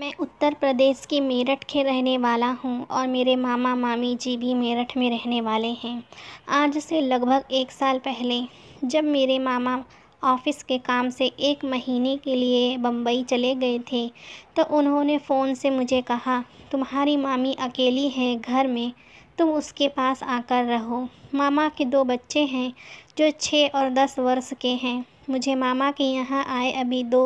मैं उत्तर प्रदेश के मेरठ के रहने वाला हूँ और मेरे मामा मामी जी भी मेरठ में रहने वाले हैं आज से लगभग एक साल पहले जब मेरे मामा ऑफिस के काम से एक महीने के लिए बम्बई चले गए थे तो उन्होंने फ़ोन से मुझे कहा तुम्हारी मामी अकेली है घर में तुम उसके पास आकर रहो मामा के दो बच्चे हैं जो छः और दस वर्ष के हैं मुझे मामा के यहाँ आए अभी दो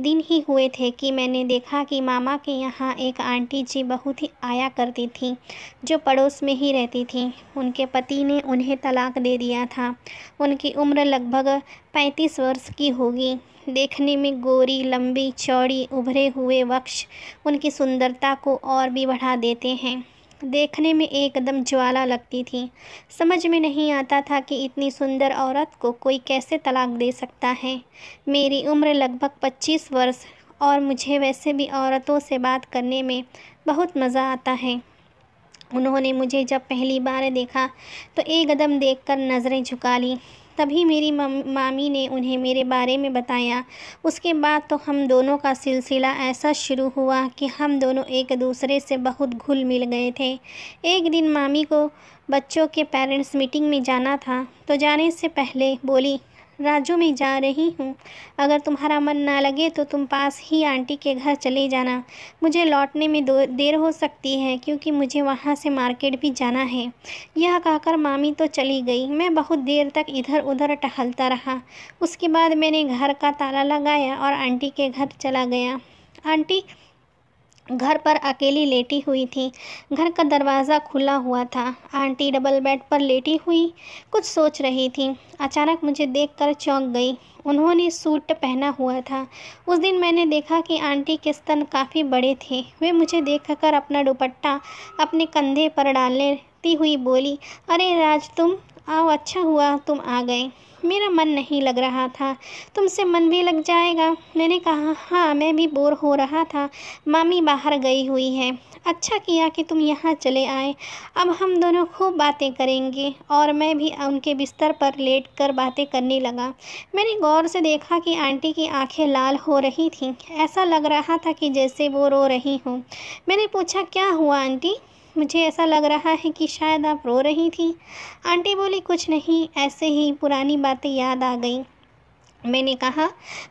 दिन ही हुए थे कि मैंने देखा कि मामा के यहाँ एक आंटी जी बहुत ही आया करती थी जो पड़ोस में ही रहती थी उनके पति ने उन्हें तलाक दे दिया था उनकी उम्र लगभग पैंतीस वर्ष की होगी देखने में गोरी लंबी चौड़ी उभरे हुए वक्ष उनकी सुंदरता को और भी बढ़ा देते हैं देखने में एकदम ज्वाला लगती थी समझ में नहीं आता था कि इतनी सुंदर औरत को कोई कैसे तलाक दे सकता है मेरी उम्र लगभग पच्चीस वर्ष और मुझे वैसे भी औरतों से बात करने में बहुत मज़ा आता है उन्होंने मुझे जब पहली बार देखा तो एकदम देखकर नज़रें झुका ली तभी मेरी मामी ने उन्हें मेरे बारे में बताया उसके बाद तो हम दोनों का सिलसिला ऐसा शुरू हुआ कि हम दोनों एक दूसरे से बहुत घुल मिल गए थे एक दिन मामी को बच्चों के पेरेंट्स मीटिंग में जाना था तो जाने से पहले बोली राज्यों में जा रही हूँ अगर तुम्हारा मन ना लगे तो तुम पास ही आंटी के घर चले जाना मुझे लौटने में देर हो सकती है क्योंकि मुझे वहाँ से मार्केट भी जाना है यह कहकर मामी तो चली गई मैं बहुत देर तक इधर उधर टहलता रहा उसके बाद मैंने घर का ताला लगाया और आंटी के घर चला गया आंटी घर पर अकेली लेटी हुई थी घर का दरवाज़ा खुला हुआ था आंटी डबल बेड पर लेटी हुई कुछ सोच रही थी अचानक मुझे देखकर चौंक गई उन्होंने सूट पहना हुआ था उस दिन मैंने देखा कि आंटी के स्तन काफ़ी बड़े थे वे मुझे देखकर अपना दुपट्टा अपने कंधे पर डालने हुई बोली अरे राज तुम आओ अच्छा हुआ तुम आ गए मेरा मन नहीं लग रहा था तुमसे मन भी लग जाएगा मैंने कहा हाँ मैं भी बोर हो रहा था मामी बाहर गई हुई है अच्छा किया कि तुम यहाँ चले आए अब हम दोनों खूब बातें करेंगे और मैं भी उनके बिस्तर पर लेट कर बातें करने लगा मैंने गौर से देखा कि आंटी की आंखें लाल हो रही थीं ऐसा लग रहा था कि जैसे वो रो रही हूँ मैंने पूछा क्या हुआ आंटी मुझे ऐसा लग रहा है कि शायद आप रो रही थी आंटी बोली कुछ नहीं ऐसे ही पुरानी बातें याद आ गई मैंने कहा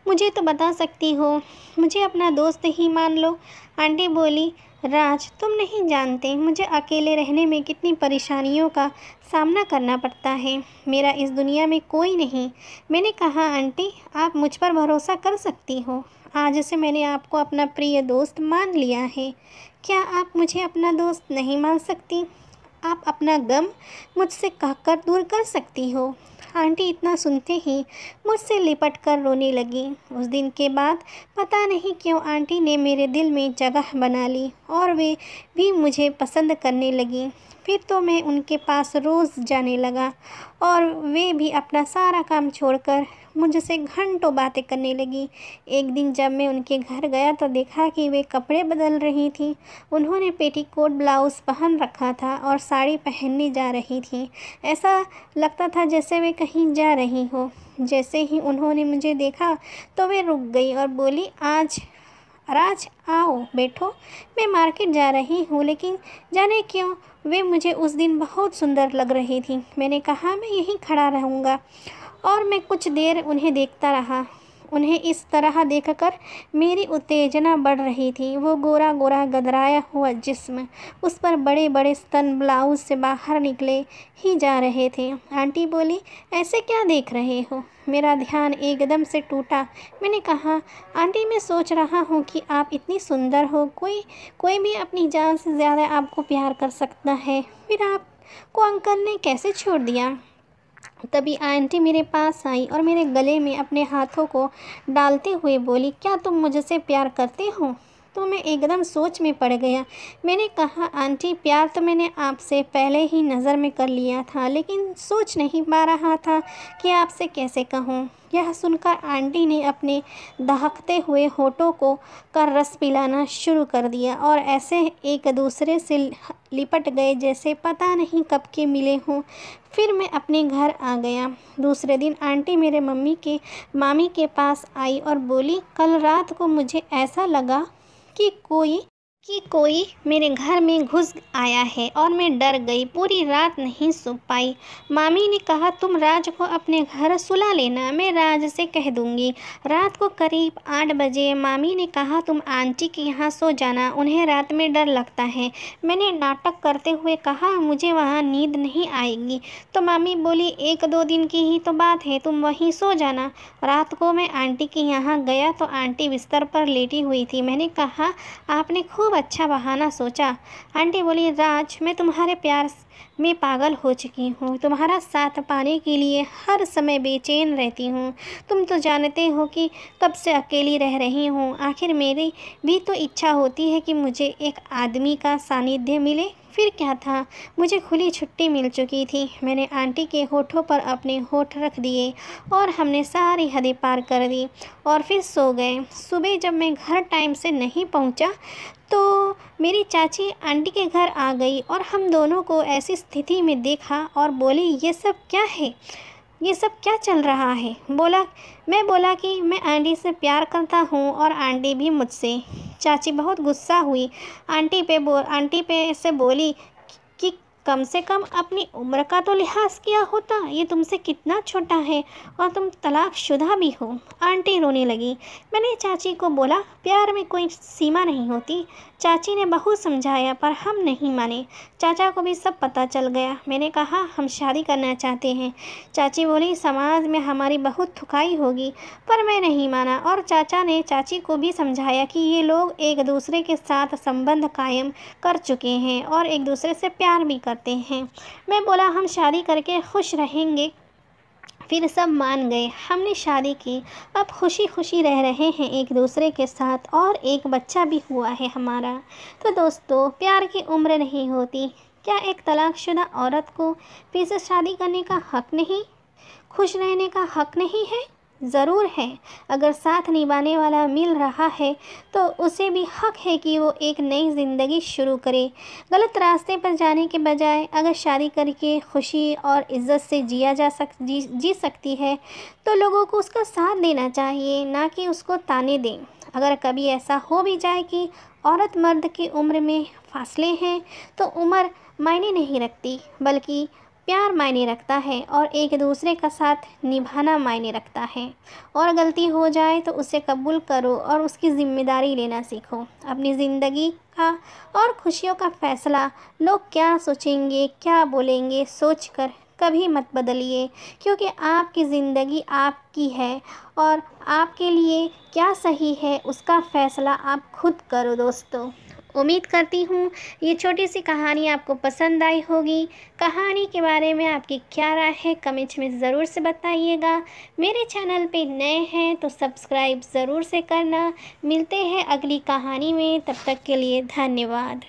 मुझे तो बता सकती हो मुझे अपना दोस्त ही मान लो आंटी बोली राज तुम नहीं जानते मुझे अकेले रहने में कितनी परेशानियों का सामना करना पड़ता है मेरा इस दुनिया में कोई नहीं मैंने कहा आंटी आप मुझ पर भरोसा कर सकती हो आज हाँ, से मैंने आपको अपना प्रिय दोस्त मान लिया है क्या आप मुझे अपना दोस्त नहीं मान सकती आप अपना गम मुझसे कहकर दूर कर सकती हो आंटी इतना सुनते ही मुझसे लिपट कर रोने लगी उस दिन के बाद पता नहीं क्यों आंटी ने मेरे दिल में जगह बना ली और वे भी मुझे पसंद करने लगी फिर तो मैं उनके पास रोज़ जाने लगा और वे भी अपना सारा काम छोड़कर मुझसे घंटों बातें करने लगी एक दिन जब मैं उनके घर गया तो देखा कि वे कपड़े बदल रही थी उन्होंने पेटीकोट ब्लाउज़ पहन रखा था और साड़ी पहनने जा रही थी ऐसा लगता था जैसे वे कहीं जा रही हो जैसे ही उन्होंने मुझे देखा तो वे रुक गई और बोली आज राज आओ बैठो मैं मार्केट जा रही हूँ लेकिन जाने क्यों वे मुझे उस दिन बहुत सुंदर लग रही थी मैंने कहा मैं यहीं खड़ा रहूँगा और मैं कुछ देर उन्हें देखता रहा उन्हें इस तरह देखकर मेरी उत्तेजना बढ़ रही थी वो गोरा गोरा गदराया हुआ जिस्म उस पर बड़े बड़े स्तन ब्लाउज से बाहर निकले ही जा रहे थे आंटी बोली ऐसे क्या देख रहे हो मेरा ध्यान एकदम से टूटा मैंने कहा आंटी मैं सोच रहा हूँ कि आप इतनी सुंदर हो कोई कोई भी अपनी जान से ज़्यादा आपको प्यार कर सकता है फिर आपको अंकल ने कैसे छोड़ दिया तभी आंटी मेरे पास आई और मेरे गले में अपने हाथों को डालते हुए बोली क्या तुम मुझसे प्यार करते हो तो मैं एकदम सोच में पड़ गया मैंने कहा आंटी प्यार तो मैंने आपसे पहले ही नज़र में कर लिया था लेकिन सोच नहीं पा रहा था कि आपसे कैसे कहूँ यह सुनकर आंटी ने अपने दहकते हुए होठों को का रस पिलाना शुरू कर दिया और ऐसे एक दूसरे से लिपट गए जैसे पता नहीं कब के मिले हों फिर मैं अपने घर आ गया दूसरे दिन आंटी मेरे मम्मी के मामी के पास आई और बोली कल रात को मुझे ऐसा लगा कि कोई कि कोई मेरे घर में घुस आया है और मैं डर गई पूरी रात नहीं सो पाई मामी ने कहा तुम राज को अपने घर सुला लेना मैं राज से कह दूंगी रात को करीब आठ बजे मामी ने कहा तुम आंटी के यहाँ सो जाना उन्हें रात में डर लगता है मैंने नाटक करते हुए कहा मुझे वहाँ नींद नहीं आएगी तो मामी बोली एक दो दिन की ही तो बात है तुम वहीं सो जाना रात को मैं आंटी के यहाँ गया तो आंटी बिस्तर पर लेटी हुई थी मैंने कहा आपने खूब अच्छा बहाना सोचा आंटी बोली राज मैं तुम्हारे प्यार में पागल हो चुकी हूँ तुम्हारा साथ पाने के लिए हर समय बेचैन रहती हूँ तुम तो जानते हो कि कब से अकेली रह रही हूँ आखिर मेरी भी तो इच्छा होती है कि मुझे एक आदमी का सानिध्य मिले फिर क्या था मुझे खुली छुट्टी मिल चुकी थी मैंने आंटी के होठों पर अपने होठ रख दिए और हमने सारी हदें पार कर दी और फिर सो गए सुबह जब मैं घर टाइम से नहीं पहुंचा तो मेरी चाची आंटी के घर आ गई और हम दोनों को ऐसी स्थिति में देखा और बोली ये सब क्या है ये सब क्या चल रहा है बोला मैं बोला कि मैं आंटी से प्यार करता हूँ और आंटी भी मुझसे चाची बहुत गुस्सा हुई आंटी पे बो आंटी पे ऐसे बोली कम से कम अपनी उम्र का तो लिहाज किया होता ये तुमसे कितना छोटा है और तुम तलाक शुदा भी हो आंटी रोने लगी मैंने चाची को बोला प्यार में कोई सीमा नहीं होती चाची ने बहुत समझाया पर हम नहीं माने चाचा को भी सब पता चल गया मैंने कहा हम शादी करना चाहते हैं चाची बोली समाज में हमारी बहुत थकाई होगी पर मैं नहीं माना और चाचा ने चाची को भी समझाया कि ये लोग एक दूसरे के साथ संबंध कायम कर चुके हैं और एक दूसरे से प्यार भी कर जाते हैं मैं बोला हम शादी करके खुश रहेंगे फिर सब मान गए हमने शादी की अब खुशी खुशी रह रहे हैं एक दूसरे के साथ और एक बच्चा भी हुआ है हमारा तो दोस्तों प्यार की उम्र नहीं होती क्या एक तलाकशुदा औरत को फिर से शादी करने का हक नहीं खुश रहने का हक नहीं है ज़रूर है अगर साथ निभाने वाला मिल रहा है तो उसे भी हक है कि वो एक नई ज़िंदगी शुरू करे गलत रास्ते पर जाने के बजाय अगर शादी करके खुशी और इज़्ज़त से जिया जा सक जी जी सकती है तो लोगों को उसका साथ देना चाहिए ना कि उसको ताने दें अगर कभी ऐसा हो भी जाए कि औरत मर्द की उम्र में फासले हैं तो उम्र मायने नहीं रखती बल्कि प्यार मायने रखता है और एक दूसरे का साथ निभाना मायने रखता है और गलती हो जाए तो उसे कबूल करो और उसकी ज़िम्मेदारी लेना सीखो अपनी ज़िंदगी का और खुशियों का फ़ैसला लोग क्या सोचेंगे क्या बोलेंगे सोच कर कभी मत बदलिए क्योंकि आपकी ज़िंदगी आपकी है और आपके लिए क्या सही है उसका फ़ैसला आप खुद करो दोस्तों उम्मीद करती हूँ ये छोटी सी कहानी आपको पसंद आई होगी कहानी के बारे में आपकी क्या राय है कमेंट में ज़रूर से बताइएगा मेरे चैनल पे नए हैं तो सब्सक्राइब ज़रूर से करना मिलते हैं अगली कहानी में तब तक के लिए धन्यवाद